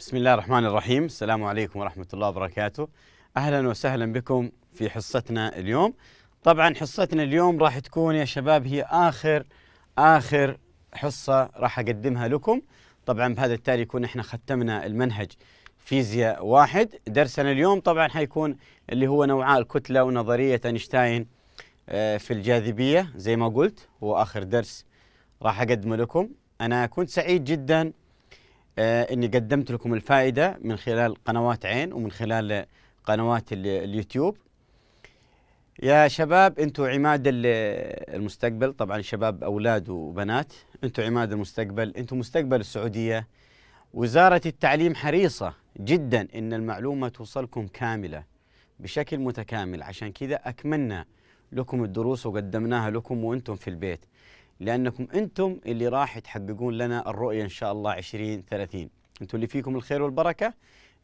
بسم الله الرحمن الرحيم السلام عليكم ورحمة الله وبركاته أهلا وسهلا بكم في حصتنا اليوم طبعا حصتنا اليوم راح تكون يا شباب هي آخر آخر حصة راح أقدمها لكم طبعا بهذا التالي يكون احنا ختمنا المنهج فيزياء واحد درسنا اليوم طبعا حيكون اللي هو نوعاء الكتلة ونظرية أينشتاين آه، في الجاذبية زي ما قلت هو آخر درس راح أقدمه لكم أنا كنت سعيد جداً آه، اني قدمت لكم الفائده من خلال قنوات عين ومن خلال قنوات اليوتيوب يا شباب انتم عماد المستقبل طبعا شباب اولاد وبنات انتم عماد المستقبل انتم مستقبل السعوديه وزاره التعليم حريصه جدا ان المعلومه توصلكم كامله بشكل متكامل عشان كذا اكملنا لكم الدروس وقدمناها لكم وانتم في البيت لأنكم أنتم اللي راح تحققون لنا الرؤية إن شاء الله 2030 أنتم اللي فيكم الخير والبركة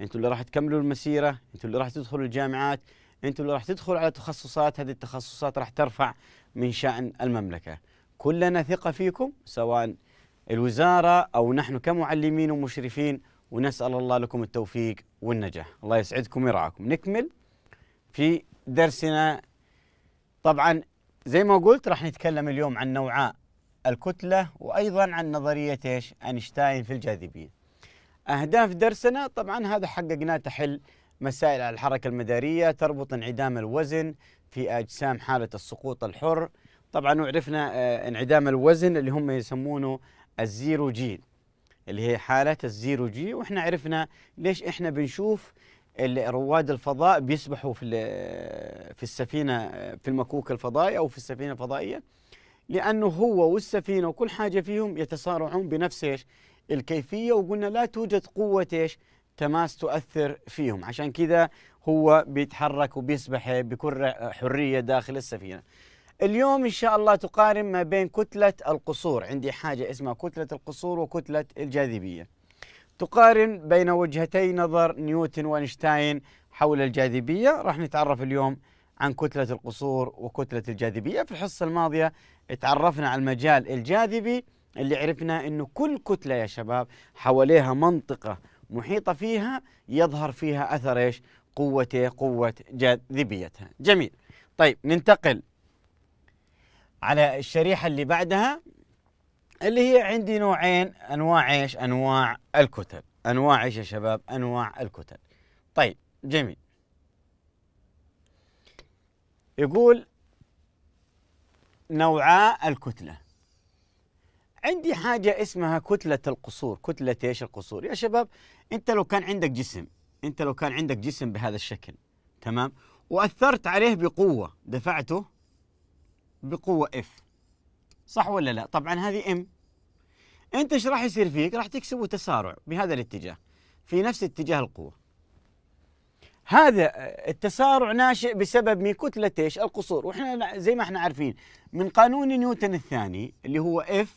أنتم اللي راح تكملوا المسيرة أنتم اللي راح تدخلوا الجامعات أنتم اللي راح تدخلوا على تخصصات هذه التخصصات راح ترفع من شأن المملكة كلنا ثقة فيكم سواء الوزارة أو نحن كمعلمين ومشرفين ونسأل الله لكم التوفيق والنجاح الله يسعدكم ويرعاكم نكمل في درسنا طبعا زي ما قلت راح نتكلم اليوم عن نوعاء الكتلة وأيضا عن نظرية إيش؟ أينشتاين في الجاذبية أهداف درسنا طبعا هذا حققناه تحل مسائل الحركة المدارية تربط انعدام الوزن في أجسام حالة السقوط الحر طبعا وعرفنا آه، انعدام الوزن اللي هم يسمونه الزيرو جي اللي هي حالة الزيرو جي واحنا عرفنا ليش احنا بنشوف رواد الفضاء بيسبحوا في آه، في السفينة آه، في المكوك الفضائي أو في السفينة الفضائية لأنه هو والسفينة وكل حاجة فيهم يتصارعون بنفس إيش الكيفية وقلنا لا توجد قوة إيش تماس تؤثر فيهم عشان كذا هو بيتحرك وبيسبح بكل حرية داخل السفينة اليوم إن شاء الله تقارن ما بين كتلة القصور عندي حاجة اسمها كتلة القصور وكتلة الجاذبية تقارن بين وجهتي نظر نيوتن وأينشتاين حول الجاذبية راح نتعرف اليوم عن كتلة القصور وكتلة الجاذبية في الحصة الماضية تعرفنا على المجال الجاذبي اللي عرفنا أنه كل كتلة يا شباب حواليها منطقة محيطة فيها يظهر فيها أثر إيش قوة قوة جاذبيتها جميل طيب ننتقل على الشريحة اللي بعدها اللي هي عندي نوعين أنواع إيش أنواع الكتل أنواع إيش يا شباب أنواع الكتل طيب جميل يقول نوعاء الكتلة عندي حاجة اسمها كتلة القصور كتلة ايش القصور يا شباب انت لو كان عندك جسم انت لو كان عندك جسم بهذا الشكل تمام وأثرت عليه بقوة دفعته بقوة اف صح ولا لا طبعا هذه ام انت ايش راح يصير فيك راح تكسب تسارع بهذا الاتجاه في نفس اتجاه القوه هذا التسارع ناشئ بسبب من كتلة ايش؟ القصور، واحنا زي ما احنا عارفين من قانون نيوتن الثاني اللي هو اف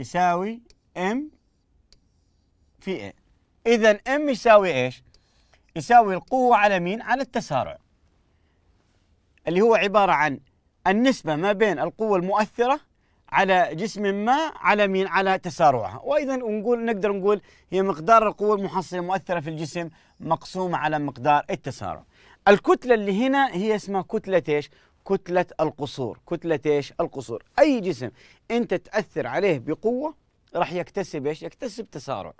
يساوي ام في اي. إذا ام يساوي ايش؟ يساوي القوة على مين؟ على التسارع. اللي هو عبارة عن النسبة ما بين القوة المؤثرة على جسم ما على مين على تسارعها وايضا نقول نقدر نقول هي مقدار القوه المحصله المؤثره في الجسم مقسومه على مقدار التسارع الكتله اللي هنا هي اسمها كتله ايش كتله القصور كتله ايش القصور اي جسم انت تاثر عليه بقوه راح يكتسب ايش يكتسب تسارع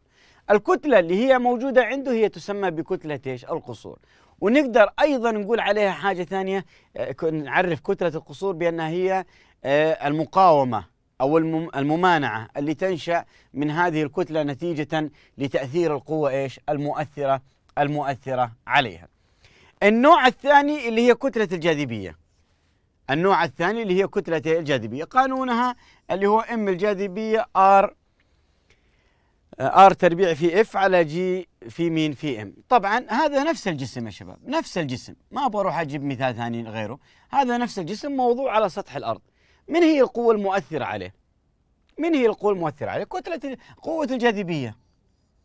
الكتله اللي هي موجوده عنده هي تسمى بكتله ايش القصور ونقدر ايضا نقول عليها حاجه ثانيه آه، نعرف كتله القصور بانها هي آه، المقاومه او الممانعه اللي تنشا من هذه الكتله نتيجه لتاثير القوه ايش؟ المؤثره المؤثره عليها. النوع الثاني اللي هي كتله الجاذبيه. النوع الثاني اللي هي كتله الجاذبيه، قانونها اللي هو ام الجاذبيه ار آه، ار تربيع في اف على جي في مين في ام طبعا هذا نفس الجسم يا شباب نفس الجسم ما ابغى اروح اجيب مثال ثاني غيره هذا نفس الجسم موضوع على سطح الارض من هي القوة المؤثرة عليه؟ من هي القوة المؤثرة عليه؟ كتلة قوة الجاذبية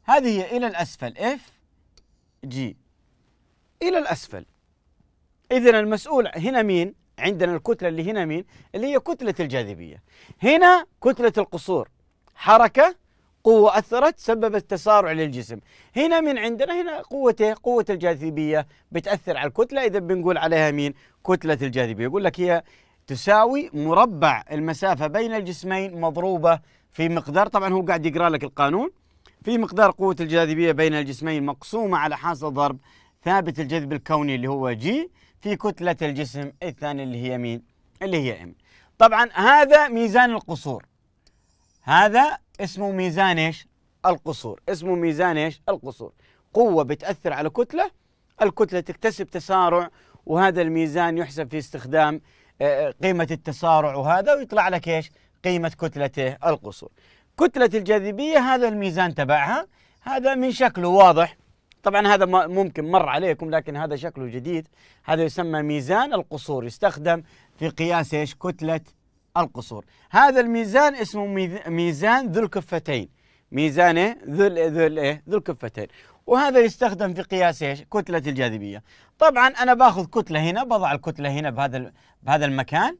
هذه هي إلى الأسفل اف جي إلى الأسفل إذا المسؤول هنا مين؟ عندنا الكتلة اللي هنا مين؟ اللي هي كتلة الجاذبية هنا كتلة القصور حركة قوة أثرت سببت تسارع للجسم هنا من عندنا هنا قوته قوة الجاذبية بتأثر على الكتلة إذا بنقول عليها مين كتلة الجاذبية يقول لك هي تساوي مربع المسافة بين الجسمين مضروبة في مقدار طبعا هو قاعد يقرأ لك القانون في مقدار قوة الجاذبية بين الجسمين مقسومة على حاصل ضرب ثابت الجذب الكوني اللي هو جي في كتلة الجسم الثاني اللي هي مين؟ اللي هي ام. طبعا هذا ميزان القصور. هذا اسمه ميزان ايش؟ القصور، اسمه ميزان ايش؟ القصور. قوة بتأثر على كتلة، الكتلة تكتسب تسارع وهذا الميزان يحسب في استخدام آه، آه، قيمة التسارع وهذا ويطلع لك ايش؟ قيمة كتلته القصور. كتلة الجاذبية هذا الميزان تبعها هذا من شكله واضح طبعا هذا ممكن مر عليكم لكن هذا شكله جديد هذا يسمى ميزان القصور يستخدم في قياس ايش؟ كتلة القصور. هذا الميزان اسمه ميزان ذو الكفتين. ميزانه إيه؟ ذو ذو إيه؟ ذو الكفتين وهذا يستخدم في قياس ايش؟ كتلة الجاذبية. طبعا انا باخذ كتلة هنا بضع الكتلة هنا بهذا بهذا المكان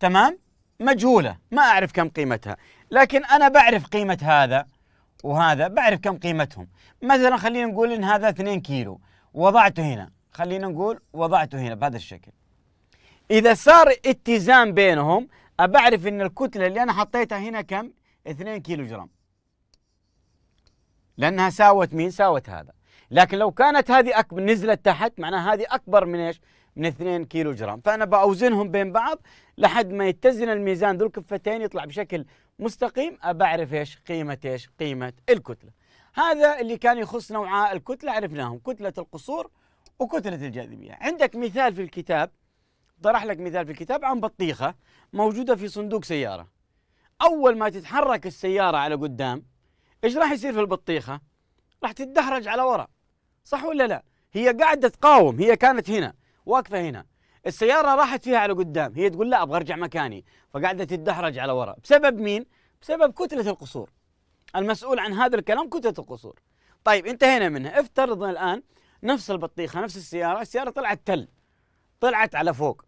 تمام؟ مجهولة ما اعرف كم قيمتها، لكن انا بعرف قيمة هذا وهذا بعرف كم قيمتهم. مثلا خلينا نقول ان هذا 2 كيلو وضعته هنا، خلينا نقول وضعته هنا بهذا الشكل. اذا صار اتزان بينهم أبعرف ان الكتلة اللي انا حطيتها هنا كم؟ 2 كيلو جرام. لأنها ساوت مين؟ ساوت هذا لكن لو كانت هذه أكبر نزلت تحت معناها هذه أكبر من إيش؟ من 2 كيلو جرام فأنا بأوزنهم بين بعض لحد ما يتزن الميزان ذو الكفتين يطلع بشكل مستقيم أبعرف إيش؟ قيمة إيش؟ قيمة الكتلة هذا اللي كان يخص نوعاء الكتلة عرفناهم كتلة القصور وكتلة الجاذبية عندك مثال في الكتاب طرح لك مثال في الكتاب عن بطيخة موجودة في صندوق سيارة أول ما تتحرك السيارة على قدام ايش راح يصير في البطيخه؟ راح تتدحرج على وراء صح ولا لا؟ هي قاعده تقاوم هي كانت هنا واقفه هنا السياره راحت فيها على قدام هي تقول لا ابغى ارجع مكاني فقاعده تتدحرج على وراء بسبب مين؟ بسبب كتله القصور المسؤول عن هذا الكلام كتله القصور طيب انتهينا منها افترض الان نفس البطيخه نفس السياره السياره طلعت تل طلعت على فوق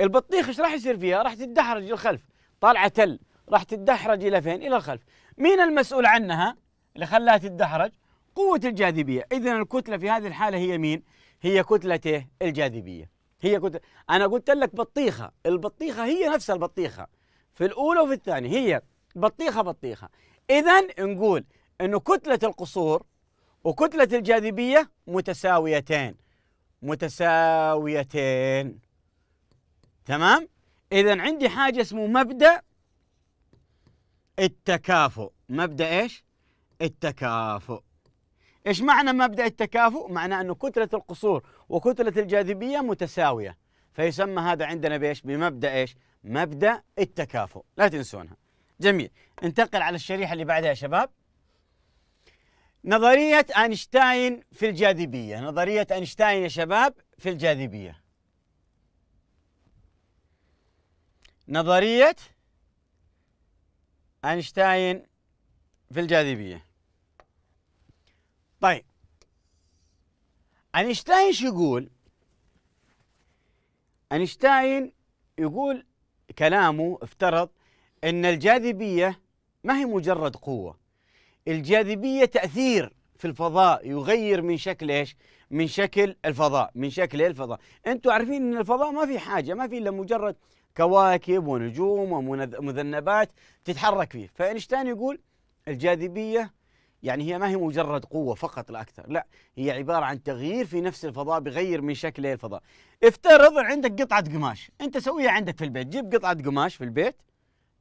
البطيخ ايش راح يصير فيها؟ راح تدحرج للخلف طالعه تل راح تدحرج الى فين؟ الى الخلف. مين المسؤول عنها اللي خلاها تدحرج؟ قوة الجاذبية، اذا الكتلة في هذه الحالة هي مين؟ هي كتلة الجاذبية. هي كتلة انا قلت لك بطيخة، البطيخة هي نفس البطيخة. في الأولى وفي الثانية هي بطيخة بطيخة. إذا نقول انه كتلة القصور وكتلة الجاذبية متساويتين. متساويتين. تمام؟ إذا عندي حاجة اسمه مبدأ التكافؤ مبدأ إيش؟ التكافؤ إيش معنى مبدأ التكافؤ؟ معناه انه كتلة القصور وكتلة الجاذبية متساوية فيسمى هذا عندنا بإيش؟ بمبدأ إيش؟ مبدأ التكافؤ لا تنسونها جميل انتقل على الشريحة اللي بعدها يا شباب نظرية أينشتاين في الجاذبية نظرية أينشتاين يا شباب في الجاذبية نظرية أينشتاين في الجاذبية طيب أينشتاين شو يقول؟ أينشتاين يقول كلامه افترض أن الجاذبية ما هي مجرد قوة الجاذبية تأثير في الفضاء يغير من شكل ايش؟ من شكل الفضاء، من شكل الفضاء، انتم عارفين ان الفضاء ما في حاجه، ما في الا مجرد كواكب ونجوم ومذنبات تتحرك فيه فاينشتاين يقول الجاذبيه يعني هي ما هي مجرد قوة فقط لا أكثر لا هي عبارة عن تغيير في نفس الفضاء بغير من شكل الفضاء افترض عندك قطعة قماش أنت سويها عندك في البيت جيب قطعة قماش في البيت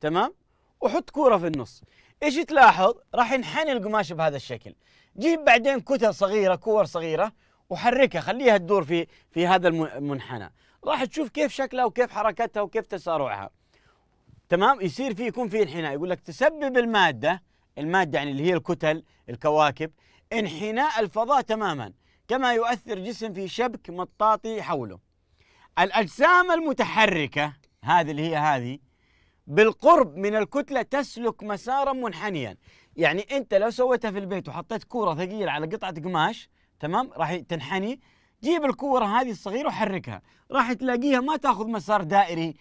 تمام وحط كورة في النص إيش تلاحظ راح ينحني القماش بهذا الشكل جيب بعدين كتل صغيرة كور صغيرة وحركها خليها تدور في في هذا المنحنى راح تشوف كيف شكلها وكيف حركتها وكيف تسارعها تمام يصير في يكون في انحناء يقول لك تسبب الماده الماده يعني اللي هي الكتل الكواكب انحناء الفضاء تماما كما يؤثر جسم في شبك مطاطي حوله الاجسام المتحركه هذه اللي هي هذه بالقرب من الكتله تسلك مسارا منحنيا يعني انت لو سويتها في البيت وحطيت كوره ثقيله على قطعه قماش تمام راح تنحني جيب الكورة هذه الصغيرة وحركها راح تلاقيها ما تاخذ مسار دائري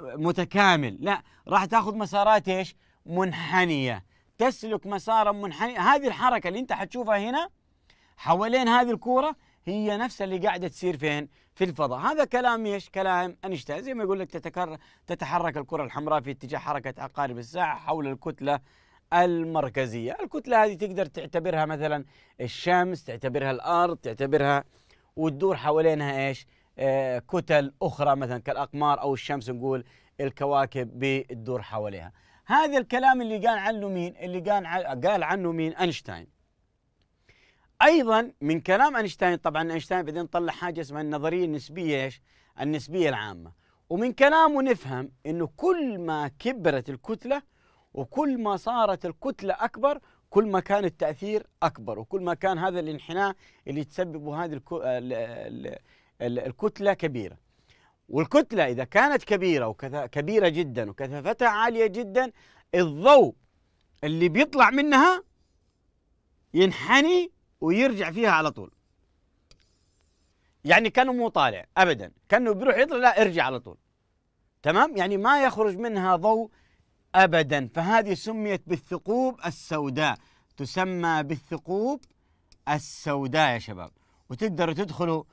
متكامل لا راح تاخذ مسارات ايش منحنية تسلك مسارا منحنيا هذه الحركة اللي انت حتشوفها هنا حوالين هذه الكورة هي نفسها اللي قاعدة تصير فين في الفضاء هذا كلام ايش كلام انشتاين زي ما يقول لك تتكرر تتحرك الكرة الحمراء في اتجاه حركة عقارب الساعة حول الكتلة المركزية الكتلة هذه تقدر تعتبرها مثلا الشمس تعتبرها الأرض تعتبرها وتدور حوالينها ايش؟ آه، كتل اخرى مثلا كالاقمار او الشمس نقول الكواكب بتدور حواليها. هذا الكلام اللي قال عنه مين؟ اللي قال قال عنه مين؟ اينشتاين. ايضا من كلام اينشتاين طبعا اينشتاين بعدين طلع حاجه اسمها النظريه النسبيه ايش؟ النسبيه العامه. ومن كلامه نفهم انه كل ما كبرت الكتله وكل ما صارت الكتله اكبر كل ما كان التاثير اكبر وكل ما كان هذا الانحناء اللي تسببه هذه آه، الكتله كبيره والكتله اذا كانت كبيره وكبيره جدا وكثافتها عاليه جدا الضوء اللي بيطلع منها ينحني ويرجع فيها على طول يعني كانه مو طالع ابدا كانه بيروح يطلع لا ارجع على طول تمام يعني ما يخرج منها ضوء أبدا فهذه سميت بالثقوب السوداء تسمى بالثقوب السوداء يا شباب وتقدروا تدخلوا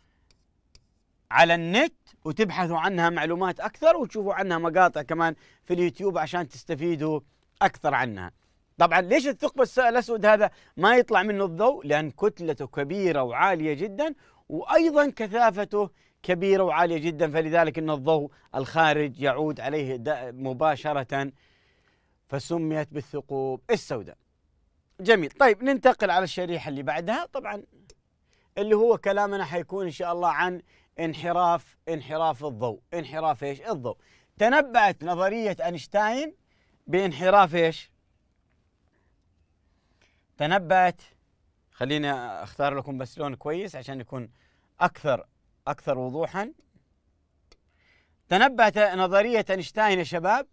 على النت وتبحثوا عنها معلومات أكثر وتشوفوا عنها مقاطع كمان في اليوتيوب عشان تستفيدوا أكثر عنها طبعا ليش الثقب الأسود هذا ما يطلع منه الضوء لأن كتلته كبيرة وعالية جدا وأيضا كثافته كبيرة وعالية جدا فلذلك أن الضوء الخارج يعود عليه مباشرة فسميت بالثقوب السوداء جميل طيب ننتقل على الشريحة اللي بعدها طبعا اللي هو كلامنا حيكون إن شاء الله عن انحراف انحراف الضوء انحراف إيش الضوء تنبأت نظرية أينشتاين بانحراف إيش تنبأت خليني أختار لكم بس لون كويس عشان يكون أكثر أكثر وضوحا تنبأت نظرية أينشتاين يا شباب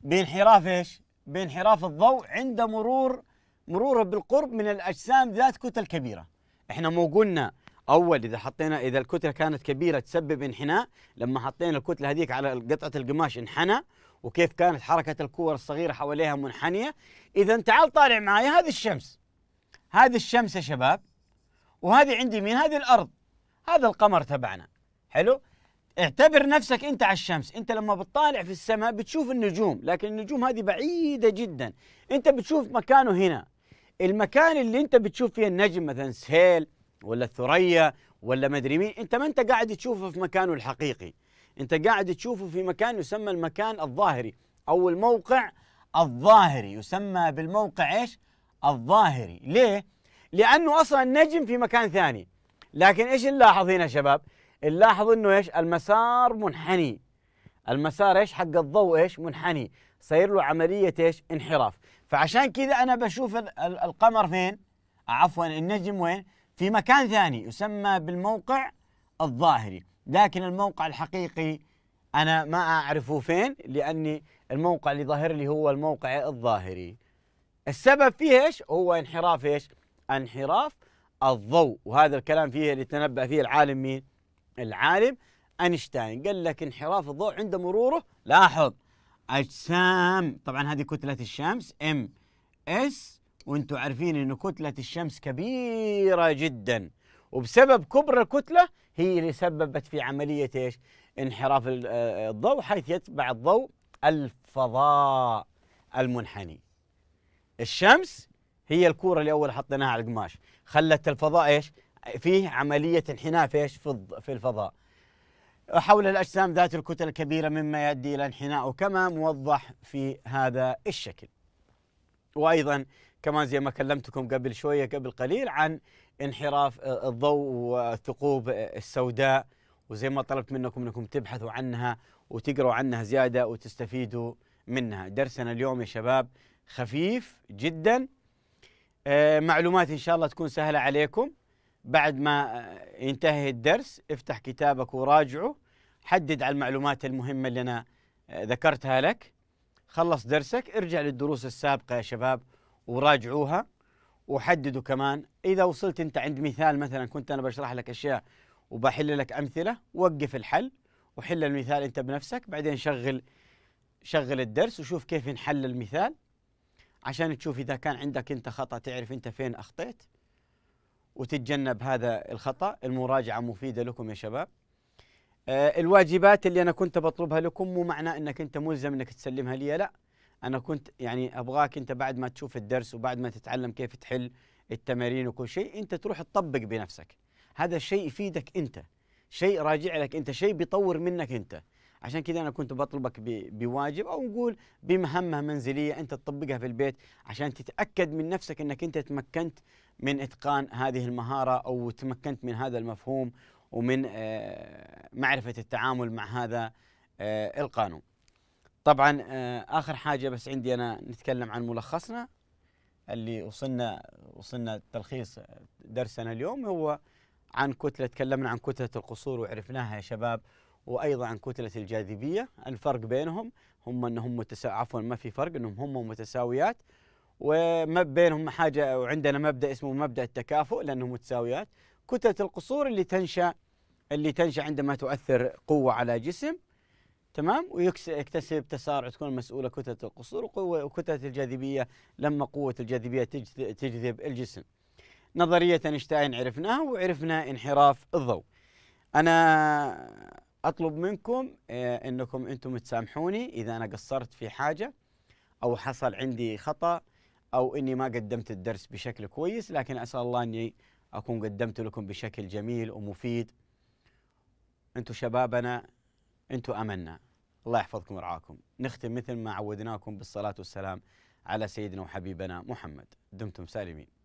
بانحراف ايش؟ بانحراف الضوء عند مرور مروره بالقرب من الاجسام ذات كتل كبيره. احنا مو قلنا اول اذا حطينا اذا الكتله كانت كبيره تسبب انحناء، لما حطينا الكتله هذيك على قطعه القماش انحنى وكيف كانت حركه الكور الصغيره حواليها منحنيه، اذا تعال طالع معي هذه الشمس. هذه الشمس يا شباب وهذه عندي مين؟ هذه الارض. هذا القمر تبعنا. حلو؟ اعتبر نفسك انت على الشمس انت لما بتطالع في السماء بتشوف النجوم لكن النجوم هذه بعيدة جدا انت بتشوف مكانه هنا المكان اللي انت بتشوف فيه النجم مثلا سهيل ولا الثريا ولا مدري مين انت ما انت قاعد تشوفه في مكانه الحقيقي انت قاعد تشوفه في مكان يسمى المكان الظاهري او الموقع الظاهري يسمى بالموقع ايش الظاهري ليه لانه اصلا النجم في مكان ثاني لكن ايش نلاحظ هنا شباب نلاحظ انه ايش المسار منحني المسار ايش حق الضوء ايش منحني صاير له عمليه ايش انحراف فعشان كذا انا بشوف القمر فين عفوا النجم وين في مكان ثاني يسمى بالموقع الظاهري لكن الموقع الحقيقي انا ما اعرفه فين لاني الموقع اللي ظاهر لي هو الموقع الظاهري السبب فيه ايش هو انحراف ايش انحراف الضوء وهذا الكلام فيه اللي تنبأ فيه العالم مين العالم أينشتاين قال لك انحراف الضوء عند مروره لاحظ أجسام طبعا هذه كتلة الشمس ام اس وانتم عارفين انه كتلة الشمس كبيرة جدا وبسبب كبر الكتلة هي اللي سببت في عملية ايش؟ انحراف آه، الضوء حيث يتبع الضوء الفضاء المنحني الشمس هي الكورة اللي أول حطيناها على القماش خلت الفضاء إيش فيه عملية انحناء في في الفضاء حول الأجسام ذات الكتل الكبيرة مما يؤدي إلى انحناء كما موضح في هذا الشكل وأيضا كمان زي ما كلمتكم قبل شوية قبل قليل عن انحراف آه، الضوء والثقوب آه، السوداء وزي ما طلبت منكم انكم تبحثوا عنها وتقروا عنها زياده وتستفيدوا منها درسنا اليوم يا شباب خفيف جدا آه، معلومات ان شاء الله تكون سهله عليكم بعد ما آه، ينتهي الدرس افتح كتابك وراجعه حدد على المعلومات المهمة اللي أنا آه، ذكرتها لك خلص درسك ارجع للدروس السابقة يا شباب وراجعوها وحددوا كمان إذا وصلت أنت عند مثال مثلا كنت أنا بشرح لك أشياء وبحل لك أمثلة وقف الحل وحل المثال أنت بنفسك بعدين شغل شغل الدرس وشوف كيف نحل المثال عشان تشوف إذا كان عندك أنت خطأ تعرف أنت فين أخطيت وتتجنب هذا الخطأ المراجعة مفيدة لكم يا شباب آه، الواجبات اللي أنا كنت بطلبها لكم مو معنى أنك أنت ملزم أنك تسلمها لي لا أنا كنت يعني أبغاك أنت بعد ما تشوف الدرس وبعد ما تتعلم كيف تحل التمارين وكل شيء أنت تروح تطبق بنفسك هذا الشيء يفيدك أنت شيء راجع لك أنت شيء بيطور منك أنت عشان كذا انا كنت بطلبك بواجب او نقول بمهمه منزليه انت تطبقها في البيت عشان تتاكد من نفسك انك انت تمكنت من اتقان هذه المهاره او تمكنت من هذا المفهوم ومن آه، معرفه التعامل مع هذا آه، القانون. طبعا آه، اخر حاجه بس عندي انا نتكلم عن ملخصنا اللي وصلنا وصلنا تلخيص درسنا اليوم هو عن كتله تكلمنا عن كتله القصور وعرفناها يا شباب وايضا عن كتله الجاذبيه الفرق بينهم هم انهم متسا... عفوا ما في فرق انهم هم متساويات وما بينهم حاجه وعندنا مبدا اسمه مبدا التكافؤ لانهم متساويات كتله القصور اللي تنشا اللي تنشا عندما تؤثر قوه على جسم تمام ويكتسب تسارع تكون مسؤوله كتله القصور وكتله الجاذبيه لما قوه الجاذبيه تجذب الجسم نظريه اينشتاين عرفناها وعرفنا انحراف الضوء انا اطلب منكم آه، انكم انتم تسامحوني اذا انا قصرت في حاجه او حصل عندي خطا او اني ما قدمت الدرس بشكل كويس لكن اسال الله اني اكون قدمت لكم بشكل جميل ومفيد انتم شبابنا انتم املنا الله يحفظكم ورعاكم نختم مثل ما عودناكم بالصلاه والسلام على سيدنا وحبيبنا محمد دمتم سالمين